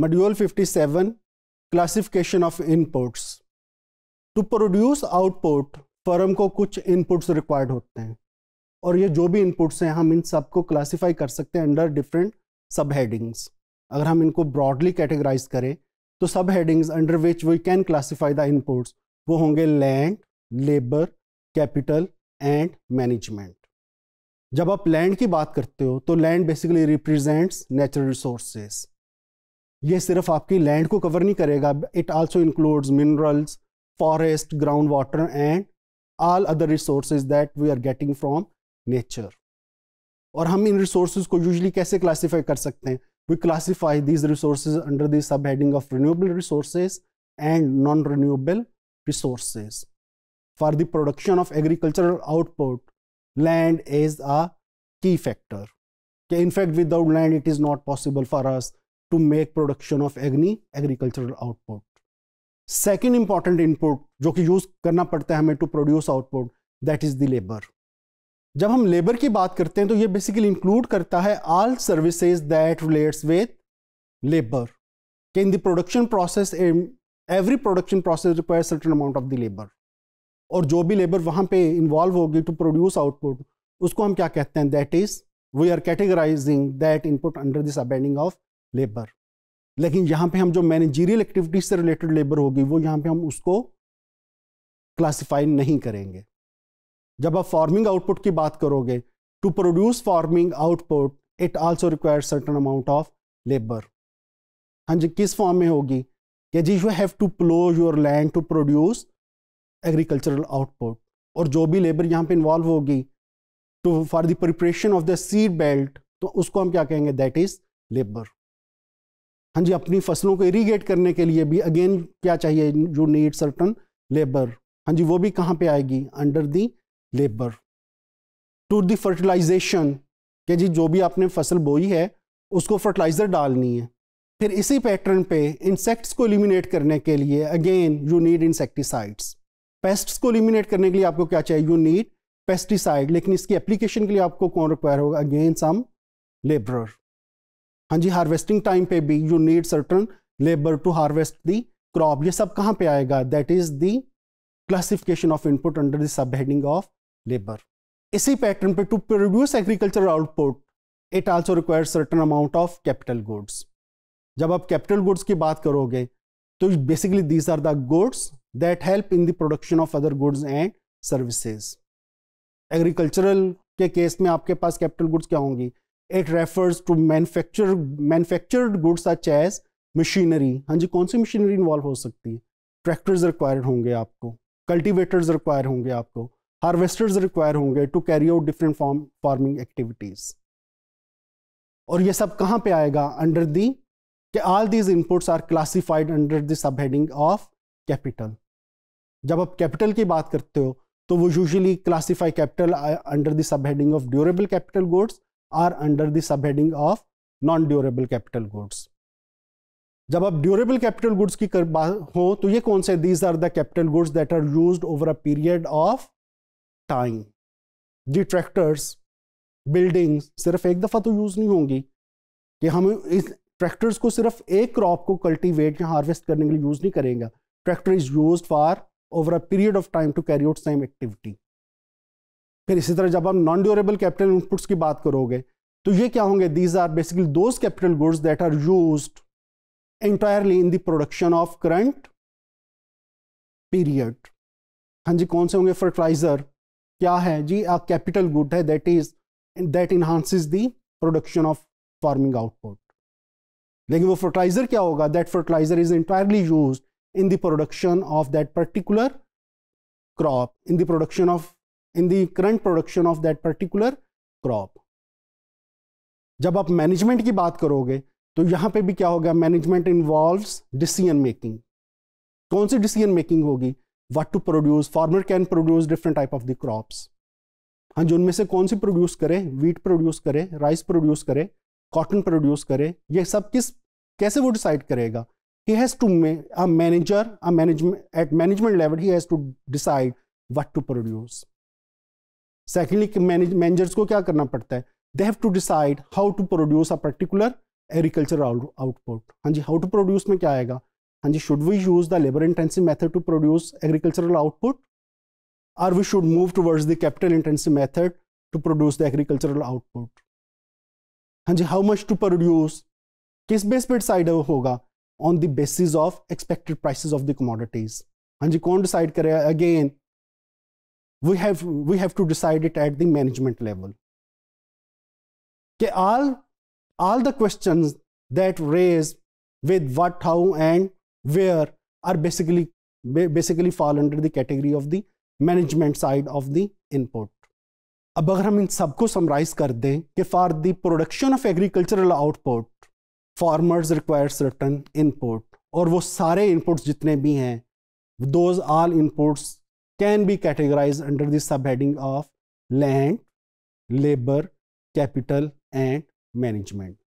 Module 57 classification of inputs to produce output firm को कुछ inputs required होते हैं और ये जो भी इनपुट्स हैं हम इन सबको क्लासिफाई कर सकते हैं अंडर डिफरेंट सब हेडिंग्स अगर हम इनको ब्रॉडली कैटेगराइज करें तो सब headings under which we can classify the inputs वो होंगे land labour capital and management जब आप लैंड की बात करते हो तो land basically represents natural resources ये सिर्फ आपकी लैंड को कवर नहीं करेगा it also includes minerals forest ground water and all other resource that we are getting from nature और हम इन रिसोर्स को यूजली कैसे क्लासीफाई कर सकते हैं we classify these resource under the sub heading of renewable resources and non renewable resources for the production of agricultural output land is a key factor कि in fact without land it is not possible for us to make production of agni agricultural output second important input जो कि use करना पड़ता है हमें to produce output that is the labour जब हम labour की बात करते हैं तो ये बेसिकली इंक्लूड करता है all services that relates with labour कि in the production process every production process require certain amount of the labour और जो भी लेबर वहाँ पे इन्वॉल्व होगी टू प्रोड्यूस आउटपुट उसको हम क्या कहते हैं that is we are categorising that input under the subheading of labour लेकिन यहाँ पे हम जो मैनेजीरियल एक्टिविटीज से रिलेटेड लेबर होगी वो यहाँ पे हम उसको क्लासिफाई नहीं करेंगे जब आप फार्मिंग आउटपुट की बात करोगे to produce farming output it also require certain amount of labour हाँ जी किस फॉर्म में होगी क्या जी you have to plough your land to produce agricultural output और जो भी लेबर यहाँ पे इन्वॉल्व होगी to for the preparation of the seed belt तो उसको हम क्या कहेंगे दैट इज लेबर हाँ जी अपनी फसलों को इरीगेट करने के लिए भी अगेन क्या चाहिए यू नीड सर्टन लेबर हाँ जी वो भी कहाँ पे आएगी under the labour to the fertilisation के जी जो भी आपने फसल बोई है उसको फर्टिलाइज़र डालनी है फिर इसी पैटर्न पे इंसेक्ट्स को एलिमिनेट करने के लिए again you need insecticides pests को एलिमिनेट करने के लिए आपको क्या चाहिए यू नीड पेस्टिसाइड लेकिन इसकी एप्लीकेशन के लिए आपको कौन रिक्वायर होगा अगेन सम लेबरर हाँ जी हार्वेस्टिंग टाइम पे भी you need certain labour to harvest the crop ये सब कहाँ पे आएगा that is the classification of input under the sub heading of labour इसी पैटर्न पे to produce agriculture output it also require certain amount of capital goods जब आप capital goods की बात करोगे तो basically these are the goods that help in the production of other goods and services agricultural के case में आपके पास कैपिटल गुड्स क्या होंगी it refers to manufacture manufactured goods such as machinery हाँ जी कौन सी मशीनरी इन्वॉल्व हो सकती है ट्रैक्टर्स रिक्वायर्ड होंगे आपको कल्टिवेटर्स रिक्वायर होंगे आपको हार्वेस्टर्स रिक्वायर होंगे to carry out different form farming activities और ये सब कहाँ पे आएगा अंडर दी कि all these inputs are classified under the sub heading of capital जब आप कैपिटल की बात करते हो तो वो usually classify capital under the sub heading of durable capital goods or under the sub heading of non durable capital goods जब आप ड्यूरेबल कैपिटल गुड्स की कर हो तो ये कौन से these are the capital goods that are use over a period of time जी ट्रैक्टर्स बिल्डिंग्स सिर्फ एक दफ़ा तो यूज़ नहीं होंगी कि हम इस ट्रैक्टर्स को सिर्फ एक क्रॉप को कल्टीवेट या हार्वेस्ट करने के लिए यूज़ नहीं करेंगे tractor is use for over a period of time to carry out same activity फिर इसी तरह जब आप नॉन ड्यूरेबल कैपिटल इनपुट्स की बात करोगे तो ये क्या होंगे these are basically those capital goods that are use entirely in the production of current period हाँ जी कौन से होंगे फर्टिलाइजर क्या है जी अ कैपिटल गुड है that is that enhances the production of farming output लेकिन वो फर्टिलाइजर क्या होगा that fertiliser is entirely use in the production of that particular crop in the production of in the current production of that particular crop जब आप management की बात करोगे तो यहां पे भी क्या होगा मैनेजमेंट इन्वॉल्व डिसीजन मेकिंग कौन सी डिसीजन मेकिंग होगी what to produce farmer can produce different type of the crops हाँ जो उनमें से कौन सी प्रोड्यूस करे वीट प्रोड्यूस करे राइस प्रोड्यूस करे कॉटन प्रोड्यूस करे ये सब किस कैसे वो डिसाइड करेगा he has to a manager a management at management level he has to decide what to secondly managers को क्या करना पड़ता है they have to decide how to produce a particular agriculture output हाँ जी हाउ टू प्रोड्यूस में क्या आएगा हाँ जी should we use the labour intensive method to produce agricultural output or we should move towards the capital intensive method to produce the agricultural output हाँ जी how much to produce किस base पर decide होगा on the basis of expected prices of the commodities हाँ जी कौन decide करेगा again we have we have to decide it at the management level ke all all the questions that raise with what how and where are basically basically fall under the category of the management side of the input ab agar hum in sab ko summarize kar de ke for the production of agricultural output farmers require certain input और वो सारे inputs जितने भी हैं those all inputs can be categorized under the subheading of land, labor, capital and management.